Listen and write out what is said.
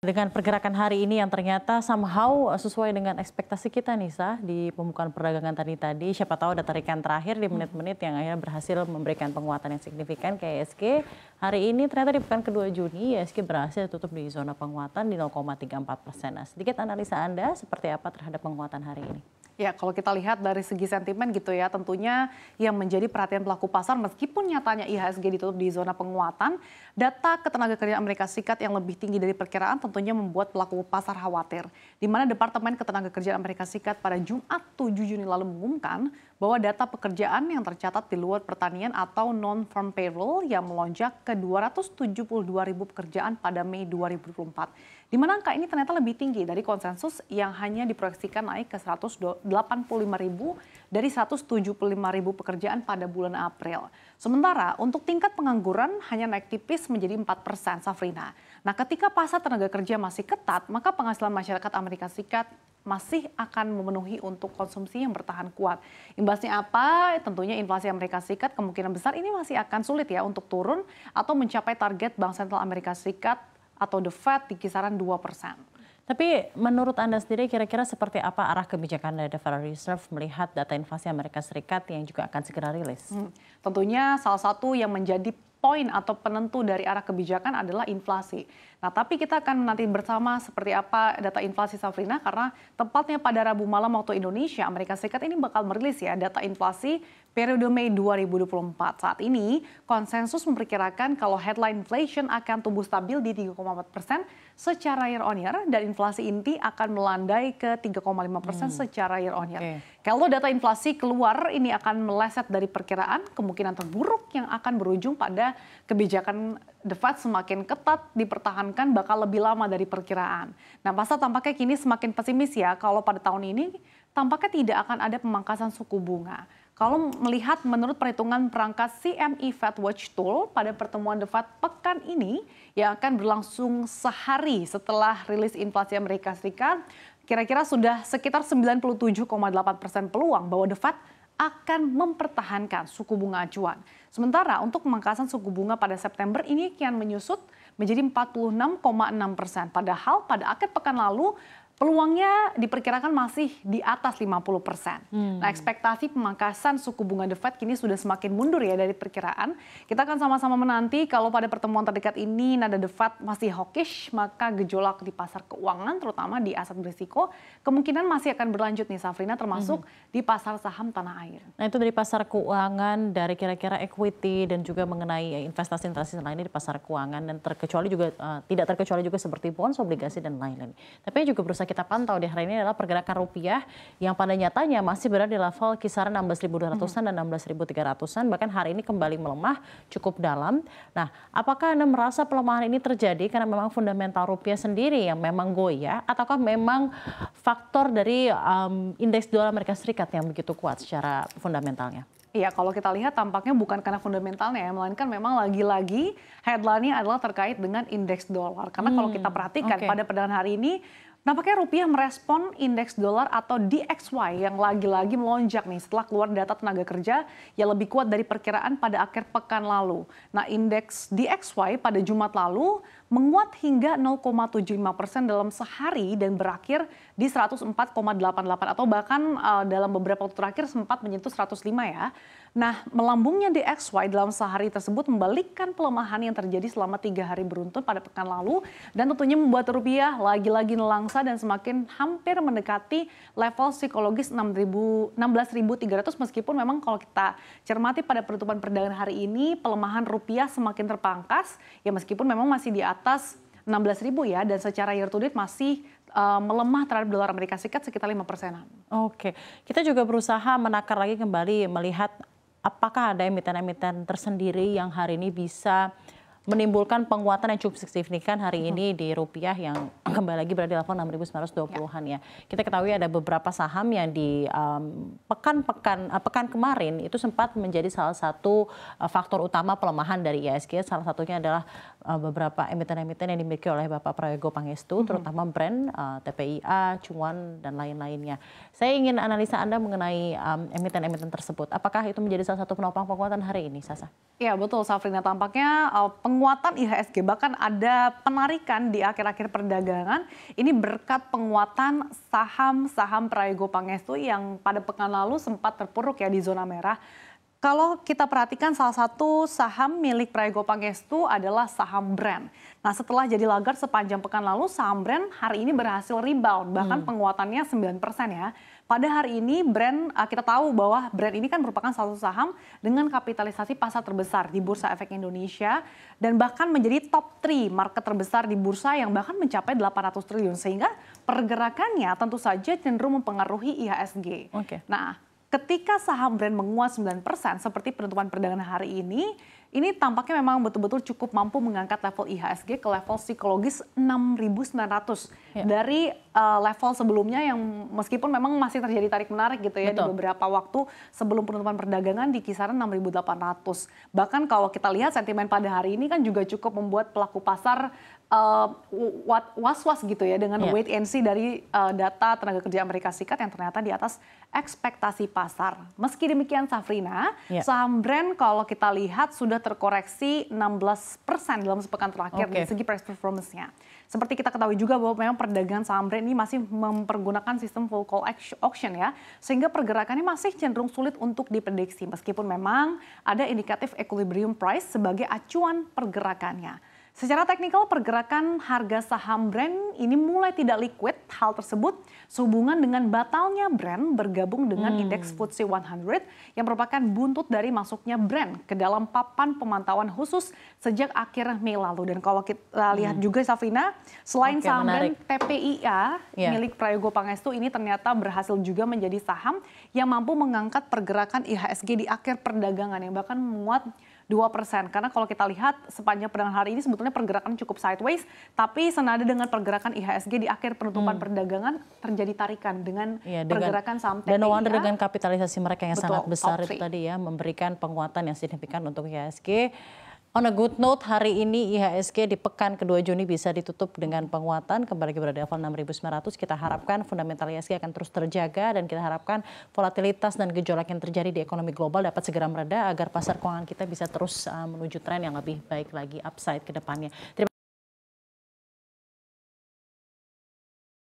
Dengan pergerakan hari ini yang ternyata somehow sesuai dengan ekspektasi kita Nisa di pembukaan perdagangan tadi tadi, siapa tahu ada tarikan terakhir di menit-menit yang akhirnya berhasil memberikan penguatan yang signifikan ke ISG. E hari ini ternyata di pekan kedua Juni ISG e berhasil tutup di zona penguatan di 0,34 persen. Nah, sedikit analisa Anda seperti apa terhadap penguatan hari ini? Ya, kalau kita lihat dari segi sentimen gitu ya, tentunya yang menjadi perhatian pelaku pasar meskipun nyatanya IHSG ditutup di zona penguatan, data ketenaga kerjaan Amerika Serikat yang lebih tinggi dari perkiraan tentunya membuat pelaku pasar khawatir. Di mana Departemen Ketenaga Kerja Amerika Serikat pada Jumat 7 Juni lalu mengumumkan bahwa data pekerjaan yang tercatat di luar pertanian atau non-farm payroll yang melonjak ke 272 ribu pekerjaan pada Mei 2024. Di mana angka ini ternyata lebih tinggi dari konsensus yang hanya diproyeksikan naik ke 185 ribu dari 175 ribu pekerjaan pada bulan April. Sementara untuk tingkat pengangguran hanya naik tipis menjadi 4 persen, Safrina. Nah ketika pasar tenaga kerja masih ketat, maka penghasilan masyarakat Amerika Serikat masih akan memenuhi untuk konsumsi yang bertahan kuat. Imbasnya apa? Tentunya inflasi Amerika Serikat kemungkinan besar ini masih akan sulit ya untuk turun atau mencapai target Bank Sentral Amerika Serikat atau The Fed di kisaran 2 persen. Tapi menurut Anda sendiri kira-kira seperti apa arah kebijakan dari The Federal Reserve melihat data inflasi Amerika Serikat yang juga akan segera rilis? Hmm, tentunya salah satu yang menjadi poin atau penentu dari arah kebijakan adalah inflasi. Nah, tapi kita akan nanti bersama seperti apa data inflasi Safrina karena tepatnya pada Rabu malam waktu Indonesia, Amerika Serikat ini bakal merilis ya data inflasi Periode Mei 2024 saat ini, konsensus memperkirakan kalau headline inflation akan tumbuh stabil di 3,4 persen secara year on year dan inflasi inti akan melandai ke 3,5 persen hmm. secara year on year. Okay. Kalau data inflasi keluar, ini akan meleset dari perkiraan kemungkinan terburuk yang akan berujung pada kebijakan The Fed semakin ketat dipertahankan bakal lebih lama dari perkiraan. Nah, pasar tampaknya kini semakin pesimis ya kalau pada tahun ini tampaknya tidak akan ada pemangkasan suku bunga. Kalau melihat menurut perhitungan perangkat CME Fed Watch Tool pada pertemuan The Fed pekan ini yang akan berlangsung sehari setelah rilis inflasi Amerika Serikat, kira-kira sudah sekitar 97,8 persen peluang bahwa The Fed akan mempertahankan suku bunga acuan. Sementara untuk pemangkasan suku bunga pada September ini kian menyusut menjadi 46,6 persen. Padahal pada akhir pekan lalu peluangnya diperkirakan masih di atas 50 persen. Hmm. Nah, ekspektasi pemangkasan suku bunga The Fed kini sudah semakin mundur ya dari perkiraan. Kita akan sama-sama menanti kalau pada pertemuan terdekat ini nada The Fed masih hawkish, maka gejolak di pasar keuangan, terutama di aset berisiko, kemungkinan masih akan berlanjut nih Safrina, termasuk hmm. di pasar saham tanah air. Nah, itu dari pasar keuangan, dari kira-kira equity dan juga mengenai investasi-investasi lainnya di pasar keuangan dan terkecuali juga uh, tidak terkecuali juga seperti bonds, obligasi dan lain-lain. Tapi juga berusaha kita pantau di hari ini adalah pergerakan rupiah yang pada nyatanya masih berada di level kisaran 16.200-an hmm. dan 16.300-an bahkan hari ini kembali melemah cukup dalam. Nah, apakah Anda merasa pelemahan ini terjadi karena memang fundamental rupiah sendiri yang memang goyah ataukah memang faktor dari um, indeks dolar Amerika Serikat yang begitu kuat secara fundamentalnya? Iya, kalau kita lihat tampaknya bukan karena fundamentalnya ya, melainkan memang lagi-lagi headline-nya adalah terkait dengan indeks dolar. Karena hmm, kalau kita hmm, perhatikan okay. pada perdagangan hari ini Nampaknya rupiah merespon indeks dolar atau DXY yang lagi-lagi melonjak nih setelah keluar data tenaga kerja yang lebih kuat dari perkiraan pada akhir pekan lalu. Nah, indeks DXY pada Jumat lalu menguat hingga 0,75 persen dalam sehari dan berakhir di 104,88 atau bahkan uh, dalam beberapa waktu terakhir sempat menyentuh 105 ya. Nah, melambungnya DXY dalam sehari tersebut membalikkan pelemahan yang terjadi selama tiga hari beruntun pada pekan lalu dan tentunya membuat rupiah lagi-lagi nelangsa dan semakin hampir mendekati level psikologis 16.300 meskipun memang kalau kita cermati pada penutupan perdagangan hari ini pelemahan rupiah semakin terpangkas ya meskipun memang masih di atas atas 16.000 ya dan secara year to date masih uh, melemah terhadap dolar Amerika Serikat sekitar 5 persenan. Oke, kita juga berusaha menakar lagi kembali melihat apakah ada emiten-emiten tersendiri yang hari ini bisa menimbulkan penguatan yang cukup signifikan hari mm-hmm. ini di rupiah yang kembali lagi berada di level 6.920-an ya. Kita ketahui ada beberapa saham yang di pekan-pekan um, pekan, kemarin itu sempat menjadi salah satu uh, faktor utama pelemahan dari ISG. Salah satunya adalah Uh, beberapa emiten-emiten yang dimiliki oleh Bapak Prayogo Pangestu, mm -hmm. terutama brand uh, TPIA, Cuan, dan lain-lainnya. Saya ingin analisa Anda mengenai um, emiten-emiten um, tersebut. Apakah itu menjadi salah satu penopang penguatan hari ini, Sasa? Ya, betul Safrina. Tampaknya uh, penguatan IHSG, bahkan ada penarikan di akhir-akhir perdagangan, ini berkat penguatan saham-saham Prayogo Pangestu yang pada pekan lalu sempat terpuruk ya di zona merah. Kalau kita perhatikan salah satu saham milik Prego Pangestu adalah saham brand. Nah setelah jadi lagar sepanjang pekan lalu, saham brand hari ini berhasil rebound, bahkan hmm. penguatannya 9% ya. Pada hari ini brand, eh, kita tahu bahwa brand ini kan merupakan salah satu saham dengan kapitalisasi pasar terbesar di Bursa Efek Indonesia dan bahkan menjadi top 3 market terbesar di bursa yang bahkan mencapai 800 triliun. Sehingga pergerakannya tentu saja cenderung mempengaruhi IHSG. Okay. Nah ketika saham brand menguat 9% seperti penutupan perdagangan hari ini, ini tampaknya memang betul-betul cukup mampu mengangkat level IHSG ke level psikologis 6.900 ya. dari uh, level sebelumnya yang meskipun memang masih terjadi tarik menarik gitu ya Betul. di beberapa waktu sebelum penutupan perdagangan di kisaran 6.800. Bahkan kalau kita lihat sentimen pada hari ini kan juga cukup membuat pelaku pasar Eh, was was-was gitu ya dengan yeah. wait and see dari uh, data tenaga kerja Amerika Serikat yang ternyata di atas ekspektasi pasar. Meski demikian Safrina, yeah. saham brand kalau kita lihat sudah terkoreksi 16% dalam sepekan terakhir okay. dari segi price performance-nya. Seperti kita ketahui juga bahwa memang perdagangan saham brand ini masih mempergunakan sistem full call auction ya, sehingga pergerakannya masih cenderung sulit untuk diprediksi meskipun memang ada indikatif equilibrium price sebagai acuan pergerakannya. Secara teknikal pergerakan harga saham brand ini mulai tidak liquid. Hal tersebut sehubungan dengan batalnya brand bergabung dengan hmm. indeks FTSE e 100 yang merupakan buntut dari masuknya brand ke dalam papan pemantauan khusus sejak akhir Mei lalu. Dan kalau kita eh, hmm. lihat hmm. juga Safina, selain Oke, saham menarik. brand PPIA yeah. milik Prayogo Pangestu ini ternyata berhasil juga menjadi saham yang mampu mengangkat pergerakan IHSG di akhir perdagangan yang bahkan menguat 2%. Karena kalau kita lihat sepanjang perdagangan hari ini sebetulnya pergerakan cukup sideways, tapi senada dengan pergerakan IHSG di akhir penutupan hmm. perdagangan terjadi tarikan dengan, ya, dengan pergerakan saham Dan no wonder dengan kapitalisasi mereka yang Betul, sangat besar itu tadi ya, memberikan penguatan yang signifikan untuk IHSG. On a good note, hari ini IHSG di pekan kedua Juni bisa ditutup dengan penguatan kembali kepada level 6.900. Kita harapkan fundamental IHSG akan terus terjaga dan kita harapkan volatilitas dan gejolak yang terjadi di ekonomi global dapat segera mereda agar pasar keuangan kita bisa terus eh, menuju tren yang lebih baik lagi upside ke depannya. Terima